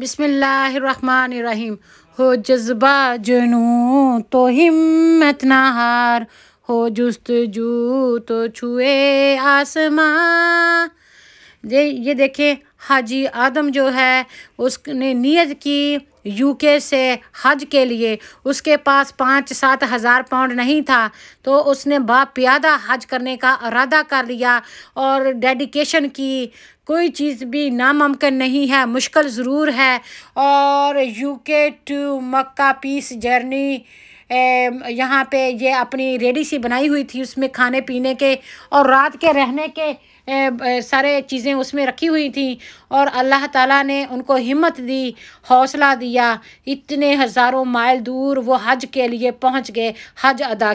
बिसमीम हो जज्बा जुनू तो हिम्मत ना हार हो जुस्त जू तो छुए आसमां ये ये देखें हाजी आदम जो है उसने नीयत की यूके से हज के लिए उसके पास पाँच सात हज़ार पाउंड नहीं था तो उसने बा प्यादा हज करने का इरादा कर लिया और डेडिकेशन की कोई चीज़ भी नामुमकिन नहीं है मुश्किल ज़रूर है और UK to Mecca peace journey यहाँ पे ये अपनी रेडी सी बनाई हुई थी उसमें खाने पीने के और रात के रहने के ए, ए, सारे चीज़ें उसमें रखी हुई थी और अल्लाह ताला ने उनको हिम्मत दी हौसला दिया इतने हज़ारों माइल दूर वो हज के लिए पहुंच गए हज अदा